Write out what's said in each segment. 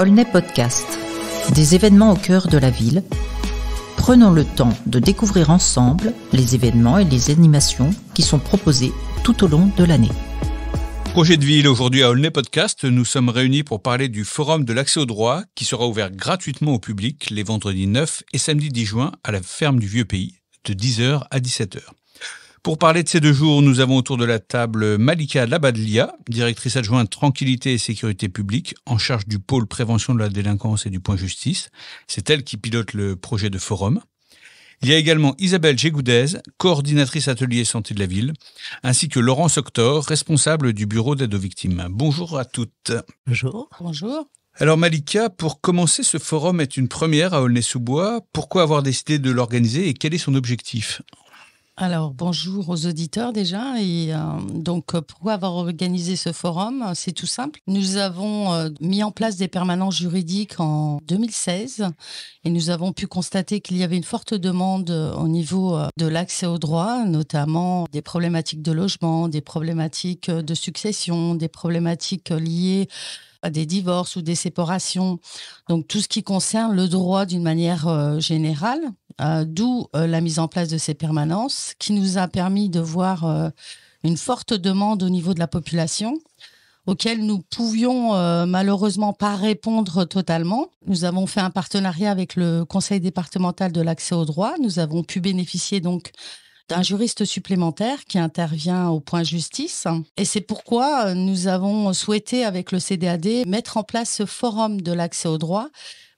Olney Podcast. Des événements au cœur de la ville. Prenons le temps de découvrir ensemble les événements et les animations qui sont proposés tout au long de l'année. Projet de ville, aujourd'hui à Olney Podcast, nous sommes réunis pour parler du Forum de l'accès au droit qui sera ouvert gratuitement au public les vendredis 9 et samedi 10 juin à la ferme du Vieux Pays de 10h à 17h. Pour parler de ces deux jours, nous avons autour de la table Malika Labadlia, directrice adjointe Tranquillité et Sécurité publique, en charge du pôle prévention de la délinquance et du point justice. C'est elle qui pilote le projet de forum. Il y a également Isabelle Gégoudez, coordinatrice atelier santé de la ville, ainsi que Laurence Octor, responsable du bureau d'aide aux victimes. Bonjour à toutes. Bonjour. Bonjour. Alors Malika, pour commencer, ce forum est une première à Aulnay-sous-Bois. Pourquoi avoir décidé de l'organiser et quel est son objectif alors, bonjour aux auditeurs déjà. Et euh, donc, euh, pourquoi avoir organisé ce forum euh, C'est tout simple. Nous avons mis en place des permanences juridiques en 2016 et nous avons pu constater qu'il y avait une forte demande au niveau de l'accès au droit, notamment des problématiques de logement, des problématiques de succession, des problématiques liées à des divorces ou des séparations. Donc tout ce qui concerne le droit d'une manière générale. Euh, d'où euh, la mise en place de ces permanences, qui nous a permis de voir euh, une forte demande au niveau de la population, auquel nous pouvions malheureusement pas répondre totalement. Nous avons fait un partenariat avec le Conseil départemental de l'accès au droit. Nous avons pu bénéficier donc d'un juriste supplémentaire qui intervient au point justice. Et c'est pourquoi nous avons souhaité, avec le CDAD, mettre en place ce forum de l'accès au droit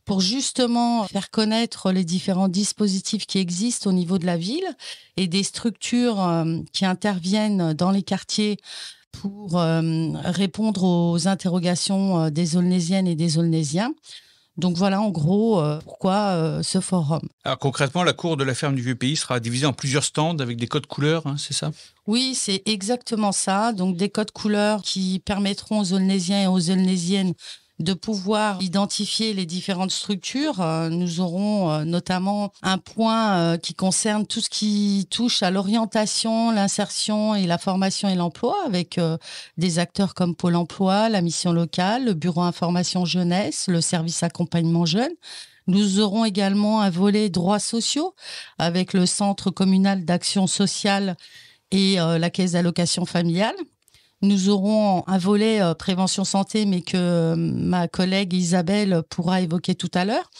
pour justement faire connaître les différents dispositifs qui existent au niveau de la ville et des structures euh, qui interviennent dans les quartiers pour euh, répondre aux interrogations euh, des Olnésiennes et des Olnésiens. Donc voilà en gros pourquoi ce forum. Alors concrètement, la cour de la ferme du vieux pays sera divisée en plusieurs stands avec des codes couleurs, hein, c'est ça Oui, c'est exactement ça. Donc des codes couleurs qui permettront aux Olnésiens et aux Olnésiennes de pouvoir identifier les différentes structures. Euh, nous aurons euh, notamment un point euh, qui concerne tout ce qui touche à l'orientation, l'insertion et la formation et l'emploi avec des acteurs comme Pôle Emploi, la mission locale, le Bureau Information Jeunesse, le service accompagnement jeune. Nous aurons également un volet droits sociaux avec le Centre communal d'action sociale et la Caisse d'allocation familiale. Nous aurons un volet euh, prévention santé, mais que euh, ma collègue Isabelle pourra évoquer tout à l'heure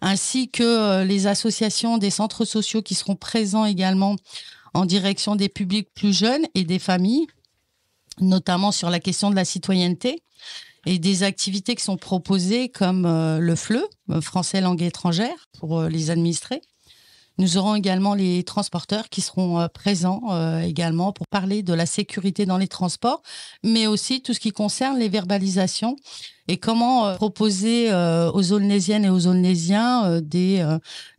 ainsi que euh, les associations des centres sociaux qui seront présents également en direction des publics plus jeunes et des familles, notamment sur la question de la citoyenneté et des activités qui sont proposées comme le FLE, français langue étrangère, pour les administrés, nous aurons également les transporteurs qui seront euh, présents euh, également pour parler de la sécurité dans les transports, mais aussi tout ce qui concerne les verbalisations et comment euh, proposer euh, aux Aulnésiennes et aux Aulnésiens euh, des,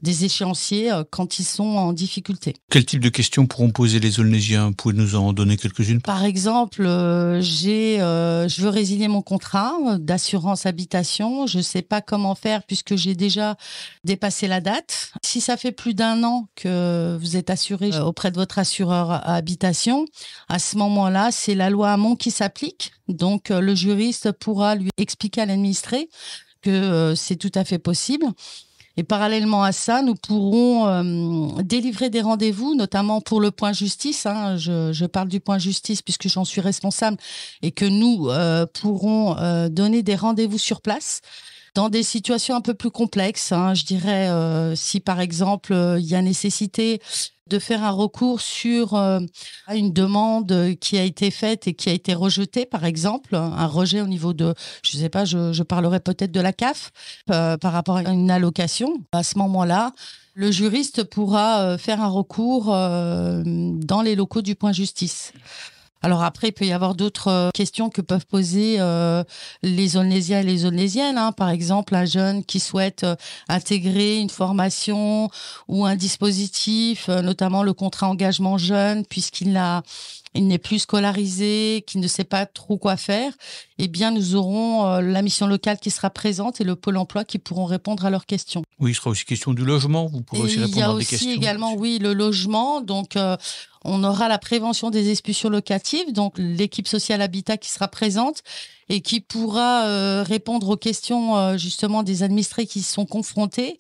des échéanciers quand ils sont en difficulté. Quel type de questions pourront poser les Aulnésiens Pouvez-vous nous en donner quelques-unes Par exemple, j'ai, je veux résilier mon contrat d'assurance habitation. Je ne sais pas comment faire puisque j'ai déjà dépassé la date. Si ça fait plus d'un an que vous êtes assuré auprès de votre assureur à habitation, à ce moment-là, c'est la loi Hamon qui s'applique. Donc, le juriste pourra lui expliquer expliquer à l'administré que euh, c'est tout à fait possible. Et parallèlement à ça, nous pourrons euh, délivrer des rendez-vous, notamment pour le point justice. Hein. je, parle du point justice puisque j'en suis responsable et que nous euh, pourrons donner des rendez-vous sur place dans des situations un peu plus complexes. Hein. je dirais, euh, si par exemple, euh, il y a nécessité de faire un recours sur euh, une demande qui a été faite et qui a été rejetée, par exemple, un rejet au niveau de, je ne sais pas, je, parlerai peut-être de la CAF par rapport à une allocation. À ce moment-là, le juriste pourra faire un recours dans les locaux du point justice. Alors après, il peut y avoir d'autres euh, questions que peuvent poser euh, les Onésiens et les Onésiennes. Hein. Par exemple, un jeune qui souhaite euh, intégrer une formation ou un dispositif, notamment le contrat engagement jeune, puisqu'il n'a il n'est plus scolarisé, qui ne sait pas trop quoi faire, eh bien, nous aurons euh, la mission locale qui sera présente et le pôle emploi qui pourront répondre à leurs questions. Oui, il sera aussi question du logement. Vous pourrez aussi répondre des questions. Il y a aussi également, oui, le logement. Donc, euh, on aura la prévention des expulsions locatives, donc l'équipe sociale Habitat qui sera présente et qui pourra euh, répondre aux questions justement des administrés qui sont confrontés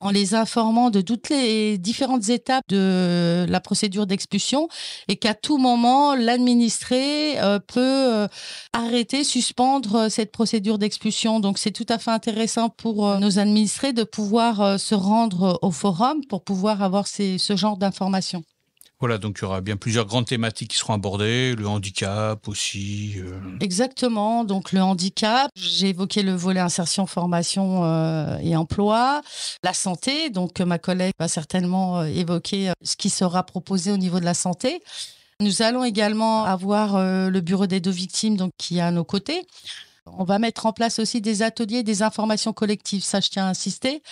en les informant de toutes les différentes étapes de la procédure d'expulsion et qu'à tout moment, l'administré euh, peut euh, arrêter, suspendre euh, cette procédure d'expulsion. Donc, c'est tout à fait intéressant pour nos administrés de pouvoir se rendre au forum pour pouvoir avoir ce genre d'informations. Voilà, donc il y aura bien plusieurs grandes thématiques qui seront abordées, le handicap aussi. Euh. Exactement, donc le handicap, j'ai évoqué le volet insertion, formation euh, et emploi, la santé, donc ma collègue va certainement euh, évoquer ce qui sera proposé au niveau de la santé. Nous allons également avoir le bureau des deux victimes donc, qui est à nos côtés. On va mettre en place aussi des ateliers, des informations collectives, ça je tiens à insister.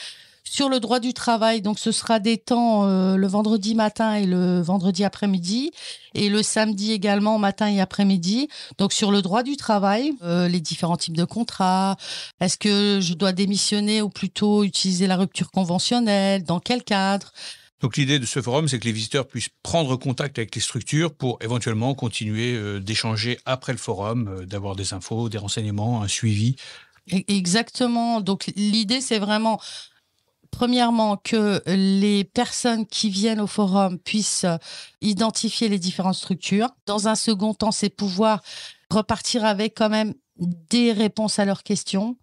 Sur le droit du travail, donc ce sera des temps euh, le vendredi matin et le vendredi après-midi, et le samedi également matin et après-midi. Donc sur le droit du travail, euh, les différents types de contrats, est-ce que je dois démissionner ou plutôt utiliser la rupture conventionnelle, dans quel cadre donc l'idée de ce forum, c'est que les visiteurs puissent prendre contact avec les structures pour éventuellement continuer euh, d'échanger après le forum, d'avoir des infos, des renseignements, un suivi. E-, exactement. Donc l'idée, c'est vraiment premièrement, que les personnes qui viennent au forum puissent euh, identifier les différentes structures. Dans un second temps, c'est pouvoir repartir avec quand même des réponses à leurs questions.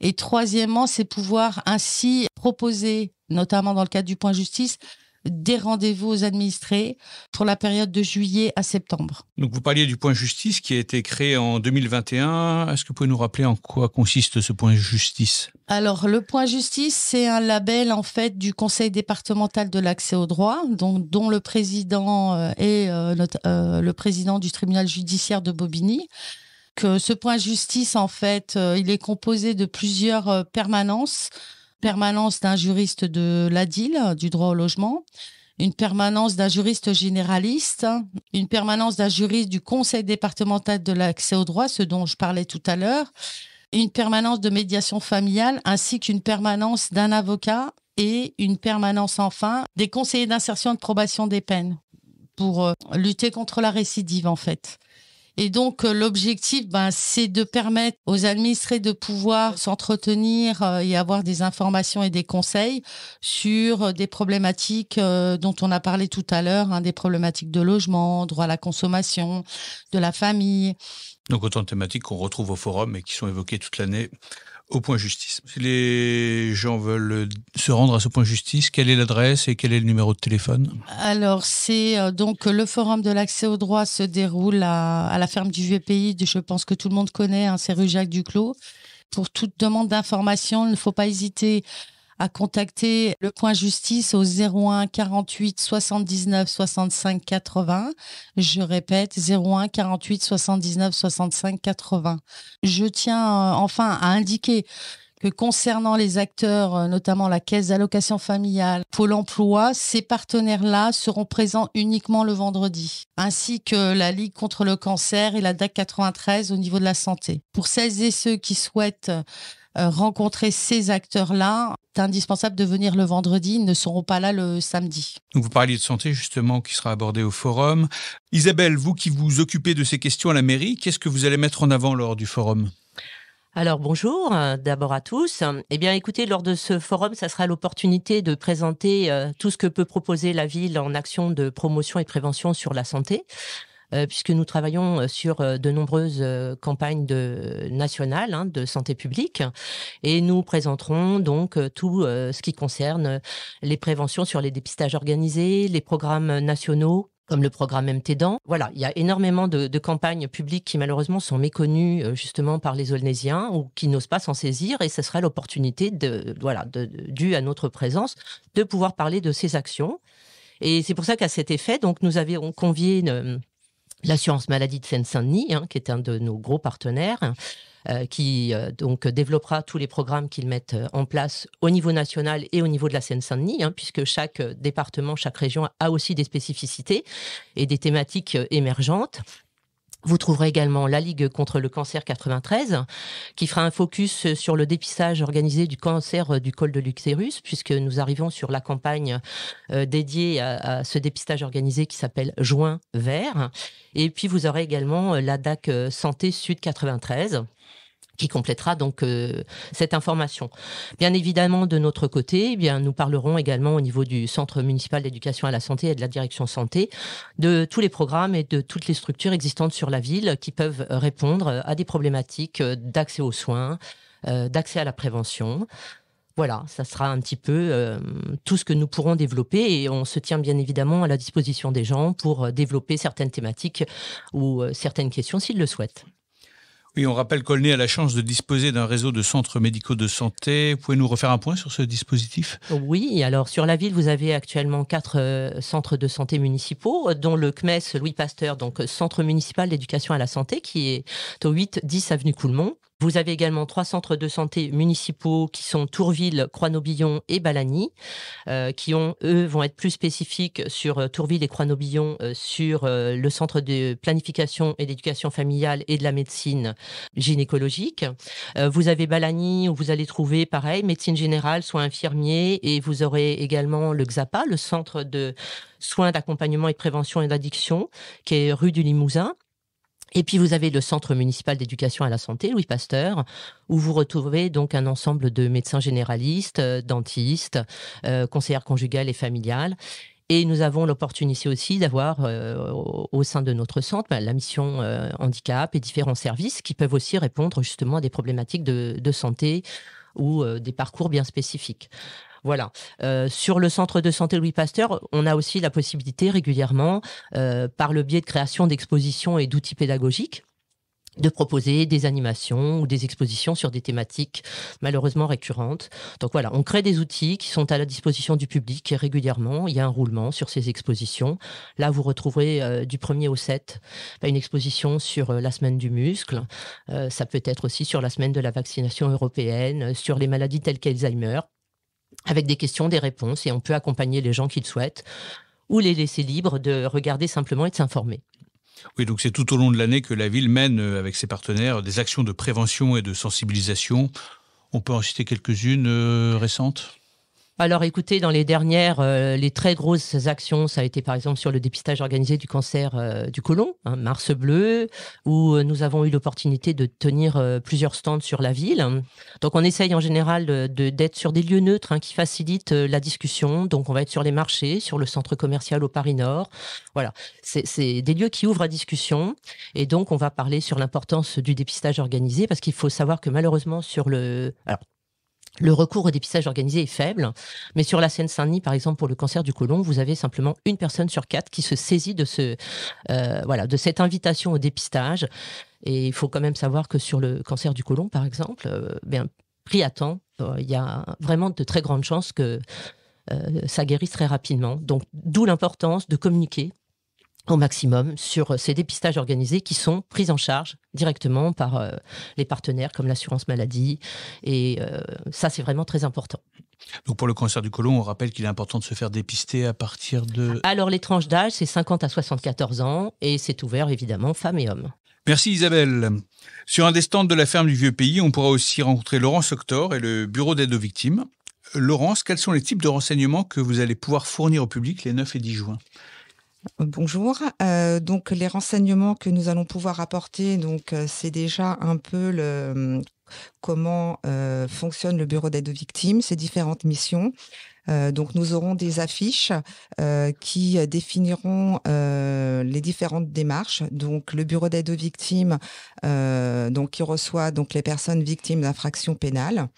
Et troisièmement, c'est pouvoir ainsi proposer, notamment dans le cadre du point justice, des rendez-vous aux administrés pour la période de juillet à septembre. Donc vous parliez du point justice qui a été créé en 2021. Est-ce que vous pouvez nous rappeler en quoi consiste ce point justice Alors le point justice, c'est un label en fait du Conseil départemental de l'accès au droit, dont le président euh, est euh, euh, le président du tribunal judiciaire de Bobigny que ce point justice, en fait, il est composé de plusieurs permanences permanence d'un juriste de l'ADIL, du droit au logement, une permanence d'un juriste généraliste, une permanence d'un juriste du Conseil départemental de l'accès au droit, ce dont je parlais tout à l'heure, une permanence de médiation familiale, ainsi qu'une permanence d'un avocat et une permanence enfin des conseillers d'insertion et de probation des peines pour euh, lutter contre la récidive en fait. Et donc euh, l'objectif, ben, c'est de permettre aux administrés de pouvoir s'entretenir euh, et avoir des informations et des conseils sur euh, des problématiques dont on a parlé tout à l'heure, hein, des problématiques de logement, droit à la consommation, de la famille. Donc autant de thématiques qu'on retrouve au forum et qui sont évoquées toute l'année au point justice. Si les gens veulent se rendre à ce point justice, quelle est l'adresse et quel est le numéro de téléphone Alors, c'est euh, donc le forum de l'accès au droit se déroule à, la ferme du VPI, Je pense que tout le monde connaît, hein, c'est rue Jacques Duclos. Pour toute demande d'information, il ne faut pas hésiter à contacter le point justice au 01 48 79 65 80. Je répète, 01 48 79 65 80. Je tiens euh, enfin à indiquer que concernant les acteurs, euh, notamment la caisse d'allocation familiale, Pôle emploi, ces partenaires-là seront présents uniquement le vendredi, ainsi que la Ligue contre le cancer et la DAC 93 au niveau de la santé. Pour celles et ceux qui souhaitent euh, rencontrer ces acteurs-là c'est indispensable de venir le vendredi, ils ne seront pas là le samedi. Vous parliez de santé justement qui sera abordée au forum. Isabelle, vous qui vous occupez de ces questions à la mairie, qu'est-ce que vous allez mettre en avant lors du forum alors bonjour euh, d'abord à tous. Eh bien écoutez, lors de ce forum, ça sera l'opportunité de présenter euh, tout ce que peut proposer la ville en action de promotion et prévention sur la santé. Euh, puisque nous travaillons euh, sur euh, de nombreuses campagnes de, nationales hein, de santé publique. Et nous présenterons donc tout ce qui concerne les préventions sur les dépistages organisés, les programmes nationaux comme le programme MTDAN. Voilà, il y a énormément de, campagnes publiques qui malheureusement sont méconnues justement par les Olnésiens ou qui n'osent pas s'en saisir et ce sera l'opportunité, de, voilà, de, due à notre présence, de pouvoir parler de ces actions. Et c'est pour ça qu'à cet effet, donc, nous avons convié l'assurance maladie de Seine-Saint-Denis, hein, qui est un de nos gros partenaires. Euh, qui euh, donc développera tous les programmes qu'ils mettent euh, en place au niveau national et au niveau de la Seine-Saint-Denis, hein, puisque chaque département, chaque région a aussi des spécificités et des thématiques émergentes. Vous trouverez également la Ligue contre le cancer 93, qui fera un focus sur le dépistage organisé du cancer du col de l'utérus, puisque nous arrivons sur la campagne euh, dédiée à, ce dépistage organisé qui s'appelle Juin Vert. Et puis vous aurez également euh, la DAC euh, Santé Sud 93 qui complétera donc euh, cette information. Bien évidemment, de notre côté, eh bien nous parlerons également au niveau du Centre municipal d'éducation à la santé et de la direction santé de tous les programmes et de toutes les structures existantes sur la ville qui peuvent répondre à des problématiques euh, d'accès aux soins, euh, d'accès à la prévention. Voilà, ça sera un petit peu tout ce que nous pourrons développer et on se tient bien évidemment à la disposition des gens pour développer certaines thématiques ou certaines questions s'ils le souhaitent. Oui, on rappelle qu'Olney a la chance de disposer d'un réseau de centres médicaux de santé. pouvez nous refaire un point sur ce dispositif Oui, alors sur la ville, vous avez actuellement quatre euh, centres de santé municipaux, euh, dont le CMES Louis Pasteur, donc euh, Centre municipal d'éducation à la santé, qui est au 8-10 avenue Coulmont. Vous avez également trois centres de santé municipaux qui sont Tourville, Croix-Nobillon et Balagny, euh, qui ont, eux, vont être plus spécifiques sur euh, Tourville et Croix-Nobillon, euh, sur le centre de planification et d'éducation familiale et de la médecine gynécologique. vous avez Balagny où vous allez trouver, pareil, médecine générale, soins infirmiers, et vous aurez également le XAPA, le centre de soins d'accompagnement et de prévention et d'addiction, qui est rue du Limousin. Et puis vous avez le Centre municipal d'éducation à la santé, Louis Pasteur, où vous retrouvez donc un ensemble de médecins généralistes, euh, dentistes, conseillers euh, conseillères conjugales et familiales. Et nous avons l'opportunité aussi d'avoir euh, au sein de notre centre bah, la mission handicap et différents services qui peuvent aussi répondre justement à des problématiques de santé ou des parcours bien spécifiques. Voilà. Euh, sur le centre de santé Louis Pasteur, on a aussi la possibilité régulièrement, euh, par le biais de création d'expositions et d'outils pédagogiques, de proposer des animations ou des expositions sur des thématiques malheureusement récurrentes. Donc voilà, on crée des outils qui sont à la disposition du public et régulièrement, il y a un roulement sur ces expositions. Là, vous retrouverez euh, du 1er au 7 bah, une exposition sur la semaine du muscle, ça peut être aussi sur la semaine de la vaccination européenne, sur les maladies telles qu'Alzheimer avec des questions, des réponses, et on peut accompagner les gens qui souhaitent ou les laisser libres de regarder simplement et de s'informer. Oui, donc c'est tout au long de l'année que la ville mène euh, avec ses partenaires des actions de prévention et de sensibilisation. On peut en citer quelques-unes euh, récentes alors écoutez, dans les dernières, euh, les très grosses actions, ça a été par exemple sur le dépistage organisé du cancer euh, du côlon, hein, Mars Bleu, où euh, nous avons eu l'opportunité de tenir plusieurs stands sur la ville. Donc on essaye en général d'être de, sur des lieux neutres hein, qui facilitent la discussion. Donc on va être sur les marchés, sur le centre commercial au Paris Nord. Voilà, c'est des lieux qui ouvrent à discussion. Et donc on va parler sur l'importance du dépistage organisé parce qu'il faut savoir que malheureusement sur le... Alors le recours au dépistage organisé est faible, mais sur la Seine-Saint-Denis, par exemple, pour le cancer du côlon, vous avez simplement une personne sur quatre qui se saisit de, ce, euh, voilà, de cette invitation au dépistage. Et il faut quand même savoir que sur le cancer du côlon, par exemple, euh, bien, pris à temps, euh, il y a vraiment de très grandes chances que ça guérisse très rapidement. Donc, d'où l'importance de communiquer au maximum sur euh, ces dépistages organisés qui sont pris en charge directement par euh, les partenaires comme l'assurance maladie. Et euh, ça, c'est vraiment très important. Donc pour le cancer du côlon, on rappelle qu'il est important de se faire dépister à partir de... Alors les tranches d'âge, c'est 50 à 74 ans et c'est ouvert évidemment femmes et hommes. Merci Isabelle. Sur un des stands de la ferme du Vieux Pays, on pourra aussi rencontrer Laurence Octor et le Bureau d'aide aux victimes. Laurence, quels sont les types de renseignements que vous allez pouvoir fournir au public les 9 et 10 juin Bonjour. Euh, donc les renseignements que nous allons pouvoir apporter, donc euh, c'est déjà un peu mm, comment euh, fonctionne le bureau d'aide aux victimes, ses différentes missions. donc nous aurons des affiches qui définiront les différentes démarches. Donc le bureau d'aide aux victimes, qui reçoit donc les personnes victimes d'infractions pénales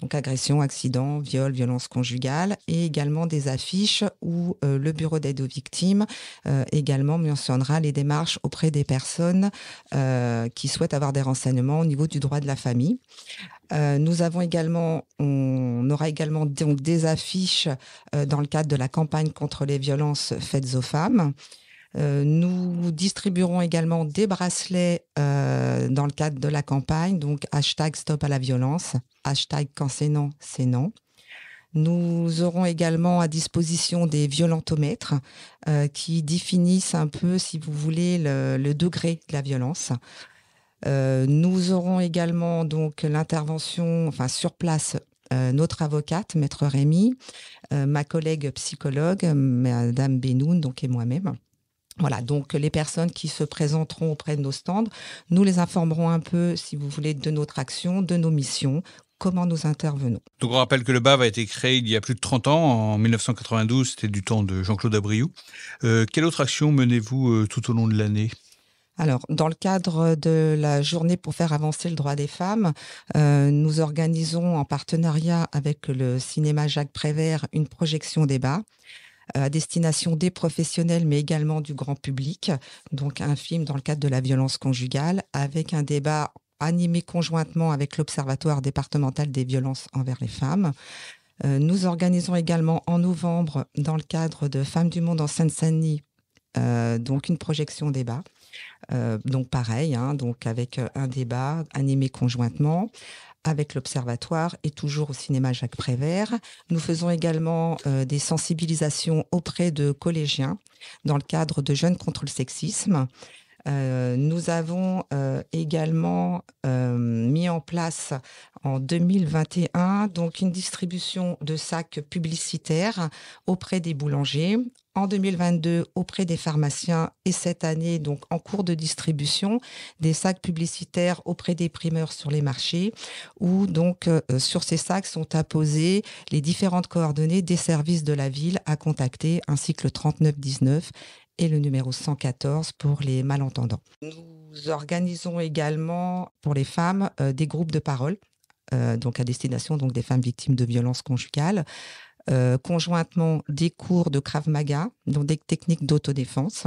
donc agression, accident, viol, violence conjugale, et également des affiches où euh, le bureau d'aide aux victimes euh, également mentionnera les démarches auprès des personnes euh, qui souhaitent avoir des renseignements au niveau du droit de la famille. nous avons également, on aura également donc des affiches dans le cadre de la campagne contre les violences faites aux femmes. Euh, nous distribuerons également des bracelets euh, dans le cadre de la campagne, donc hashtag stop à la violence, hashtag quand c'est non, c'est non. Nous aurons également à disposition des violentomètres euh, qui définissent un peu, si vous voulez, le, degré de la violence. nous aurons également donc l'intervention, enfin sur place, notre avocate, maître Rémi, ma collègue psychologue, madame Benoun, donc et moi-même. Voilà, donc les personnes qui se présenteront auprès de nos stands, nous les informerons un peu, si vous voulez, de notre action, de nos missions, comment nous intervenons. Donc on rappelle que le BAV a été créé il y a plus de 30 ans, en 1992, c'était du temps de Jean-Claude Abriou. Euh, quelle autre action menez-vous euh, tout au long de l'année alors, dans le cadre de la journée pour faire avancer le droit des femmes, euh, nous organisons en partenariat avec le cinéma Jacques Prévert une projection débat euh, à destination des professionnels, mais également du grand public. Donc un film dans le cadre de la violence conjugale, avec un débat animé conjointement avec l'Observatoire départemental des violences envers les femmes. Euh, nous organisons également en novembre, dans le cadre de Femmes du Monde en Seine-Saint-Denis, euh, donc une projection débat. donc pareil, hein, donc avec un débat animé conjointement avec l'Observatoire et toujours au cinéma Jacques Prévert. Nous faisons également euh, des sensibilisations auprès de collégiens dans le cadre de Jeunes contre le sexisme. Euh, nous avons euh, également euh, mis en place en 2021 donc une distribution de sacs publicitaires auprès des boulangers, en 2022 auprès des pharmaciens et cette année donc en cours de distribution des sacs publicitaires auprès des primeurs sur les marchés où donc sur ces sacs sont apposées les différentes coordonnées des services de la ville à contacter ainsi que le 3919 et le numéro 114 pour les malentendants. Nous organisons également pour les femmes euh, des groupes de parole, euh, donc à destination donc, des femmes victimes de violences conjugales. Euh, conjointement des cours de Krav Maga, donc des techniques d'autodéfense,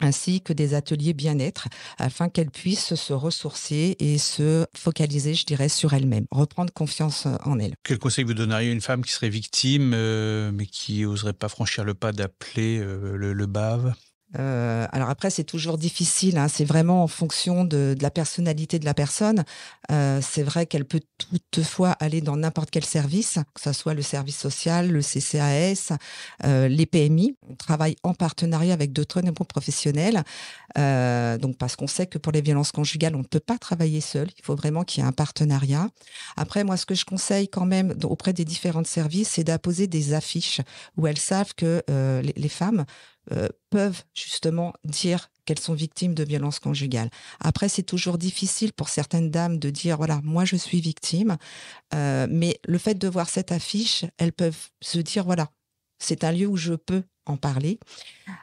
ainsi que des ateliers bien-être afin qu'elles puissent se ressourcer et se focaliser, je dirais, sur elle-même, reprendre confiance en elle. Quel conseil vous donneriez à une femme qui serait victime euh, mais qui n'oserait pas franchir le pas d'appeler euh, le, le euh, alors après, c'est toujours difficile. Hein. c'est vraiment en fonction de, la personnalité de la personne. Euh, c'est vrai qu'elle peut toutefois aller dans n'importe quel service, que ce soit le service social, le CCAS, euh, les PMI. On travaille en partenariat avec d'autres professionnels. donc parce qu'on sait que pour les violences conjugales, on ne peut pas travailler seul. Il faut vraiment qu'il y ait un partenariat. Après, moi, ce que je conseille quand même auprès des différents services, c'est d'apposer des affiches où elles savent que les femmes euh, peuvent justement dire qu'elles sont victimes de violences conjugales. Après, c'est toujours difficile pour certaines dames de dire, voilà, moi je suis victime, euh, mais le fait de voir cette affiche, elles peuvent se dire, voilà, c'est un lieu où je peux en parler.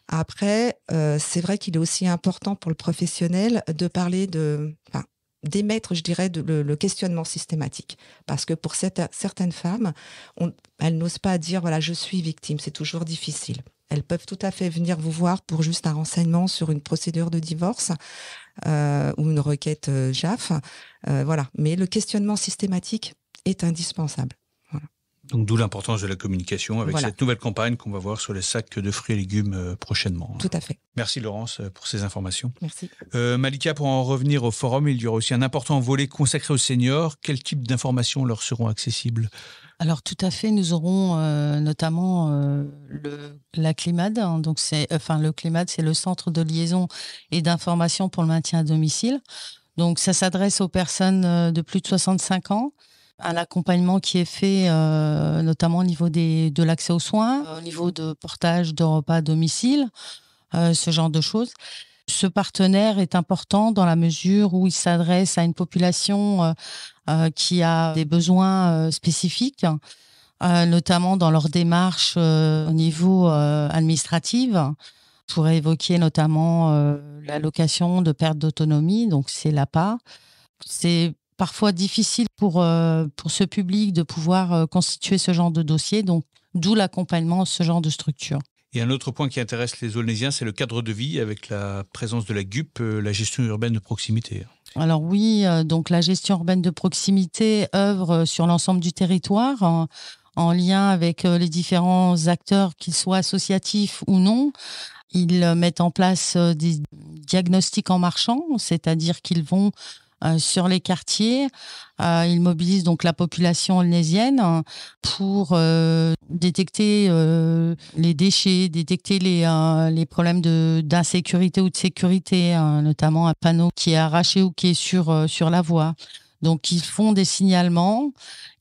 Après, euh, c'est vrai qu'il est aussi important pour le professionnel de parler de, d'émettre, je dirais, le, questionnement systématique. Parce que pour certaines femmes, elles n'osent pas dire, voilà, je suis victime, c'est toujours difficile. Elles peuvent tout à fait venir vous voir pour juste un renseignement sur une procédure de divorce euh, ou une requête euh, JAF. Euh, voilà. Mais le questionnement systématique est indispensable. Donc d'où l'importance de la communication avec cette nouvelle campagne qu'on va voir sur les sacs de fruits et légumes prochainement. Tout à fait. Merci Laurence pour ces informations. Merci. Malika, pour en revenir au forum, il y aura aussi un important volet consacré aux seniors. Quel type d'informations leur seront accessibles alors tout à fait, nous aurons euh, notamment euh, le, la CLIMAD, hein, donc c'est euh, enfin le CLIMAD, c'est le centre de liaison et d'information pour le maintien à domicile. Donc ça s'adresse aux personnes de plus de 65 ans. Un accompagnement qui est fait notamment au niveau des, de l'accès aux soins, au niveau de portage de repas à domicile, ce genre de choses. Ce partenaire est important dans la mesure où il s'adresse à une population euh, qui a des besoins euh, spécifiques, euh, notamment dans leur démarche au niveau administratif. pour évoquer notamment l'allocation de perte d'autonomie, donc c'est l'APA. C'est parfois difficile pour, pour ce public de pouvoir constituer ce genre de dossier, donc d'où l'accompagnement ce genre de structure. Et un autre point qui intéresse les Olnésiens, c'est le cadre de vie avec la présence de la GUP, la gestion urbaine de proximité alors oui, euh, donc la gestion urbaine de proximité œuvre euh, sur l'ensemble du territoire en, lien avec euh, les différents acteurs, qu'ils soient associatifs ou non. Ils mettent en place des diagnostics en marchant, c'est-à-dire qu'ils vont euh, sur les quartiers. Euh, mobilisent donc la population olnésienne pour euh, détecter euh, les déchets, détecter les, les problèmes d'insécurité ou de sécurité, hein, notamment un panneau qui est arraché ou qui est sur, sur la voie. Donc ils font des signalements,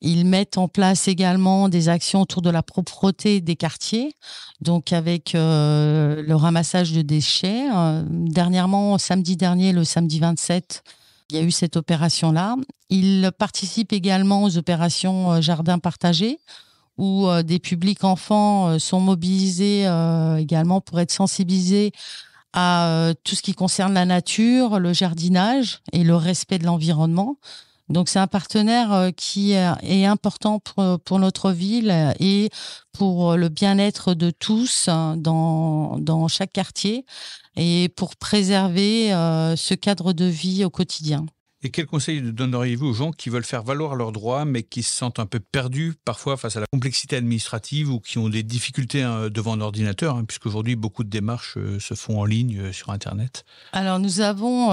ils mettent en place également des actions autour de la propreté des quartiers, donc avec le ramassage de déchets. Dernièrement, samedi dernier, le samedi 27, il y a eu cette opération-là. Il participe également aux opérations euh, Jardins partagés, où euh, des publics enfants euh, sont mobilisés également pour être sensibilisés à tout ce qui concerne la nature, le jardinage et le respect de l'environnement. Donc c'est un partenaire qui est important pour, pour notre ville et pour le bien-être de tous hein, dans, dans chaque quartier et pour préserver euh, ce cadre de vie au quotidien. Et quels conseils donneriez-vous aux gens qui veulent faire valoir leurs droits mais qui se sentent un peu perdus parfois face à la complexité administrative ou qui ont des difficultés hein, devant un ordinateur, aujourd'hui hein, puisqu'aujourd'hui beaucoup de démarches euh, se font en ligne euh, sur Internet Alors nous avons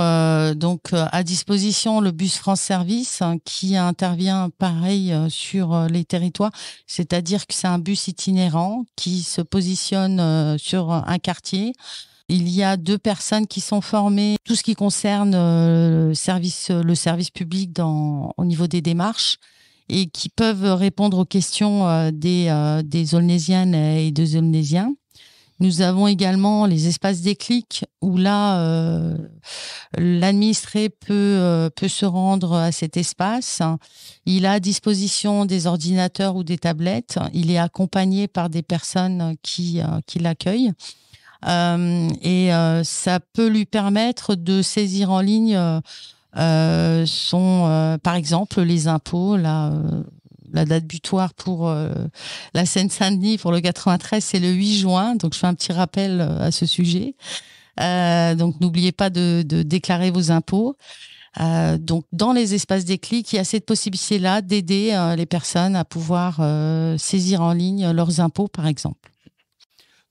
donc à disposition le bus France Service hein, qui intervient pareil sur les territoires, c'est-à-dire que c'est un bus itinérant qui se positionne sur un quartier. Il y a deux personnes qui sont formées, tout ce qui concerne euh, le service, le service public dans, au niveau des démarches et qui peuvent répondre aux questions euh, des, euh, des et des Olnésiens. Nous avons également les espaces déclic où là, l'administré peut, peut se rendre à cet espace. Il a à disposition des ordinateurs ou des tablettes. Il est accompagné par des personnes qui, qui l'accueillent. Euh, et euh, ça peut lui permettre de saisir en ligne euh, son, par exemple, les impôts. Là, la date butoir pour la Seine-Saint-Denis pour le 93, c'est le 8 juin. Donc, je fais un petit rappel à ce sujet. donc, n'oubliez pas de, déclarer vos impôts. donc, dans les espaces clics il y a cette possibilité-là d'aider les personnes à pouvoir saisir en ligne leurs impôts, par exemple.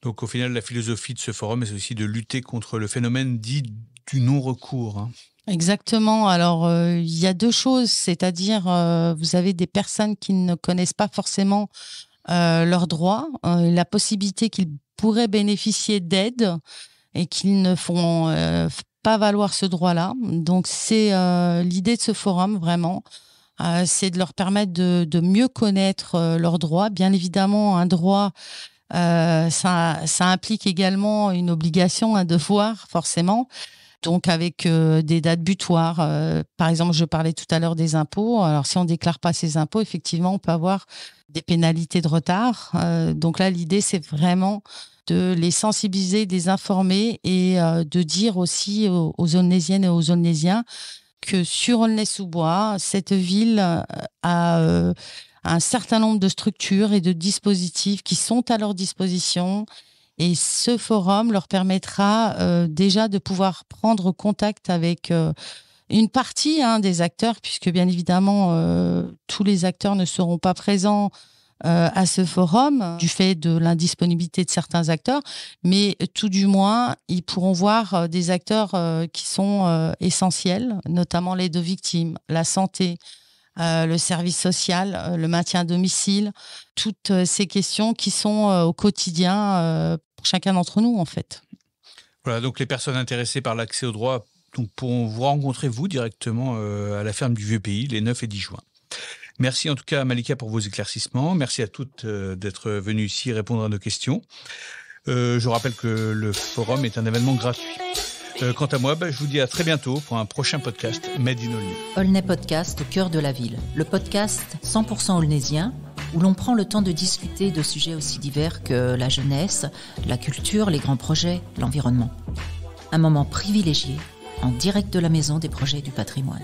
Donc au final, la philosophie de ce forum est aussi de lutter contre le phénomène dit du non-recours. Hein. Exactement. Alors, euh, il y a deux choses, c'est-à-dire, euh, vous avez des personnes qui ne connaissent pas forcément euh, leurs droits, la possibilité qu'ils pourraient bénéficier d'aide et qu'ils ne font pas valoir ce droit-là. Donc, c'est l'idée de ce forum, vraiment. c'est de leur permettre de, de mieux connaître leurs droits. Bien évidemment, un droit euh, ça, implique également une obligation, un hein, devoir, forcément. Donc avec euh, des dates butoirs. Euh, par exemple, je parlais tout à l'heure des impôts. Alors si on ne déclare pas ses impôts, effectivement, on peut avoir des pénalités de retard. donc là, l'idée, c'est vraiment de les sensibiliser, de les informer et de dire aussi aux, aux Onésiennes et aux Onésiens que sur Aulnay-sous-Bois, cette ville a un certain nombre de structures et de dispositifs qui sont à leur disposition. Et ce forum leur permettra euh, déjà de pouvoir prendre contact avec euh, une partie hein, des acteurs, puisque bien évidemment, euh, tous les acteurs ne seront pas présents à ce forum du fait de l'indisponibilité de certains acteurs, mais tout du moins, ils pourront voir des acteurs qui sont essentiels, notamment les deux victimes, la santé, euh, le service social, euh, le maintien à domicile, toutes euh, ces questions qui sont au quotidien pour chacun d'entre nous, en fait. Voilà, donc les personnes intéressées par l'accès au droit donc pourront vous rencontrer, vous, directement à la ferme du Vieux Pays, les 9 et 10 juin. Merci en tout cas, Malika, pour vos éclaircissements. Merci à toutes d'être venues ici répondre à nos questions. je rappelle que le forum est un événement gratuit. Euh, quant à moi, bah, je vous dis à très bientôt pour un prochain podcast Made in Olney. Olney Podcast, cœur de la ville. Le podcast 100% olnésien, où l'on prend le temps de discuter de sujets aussi divers que la jeunesse, la culture, les grands projets, l'environnement. Un moment privilégié en direct de la maison des projets du patrimoine.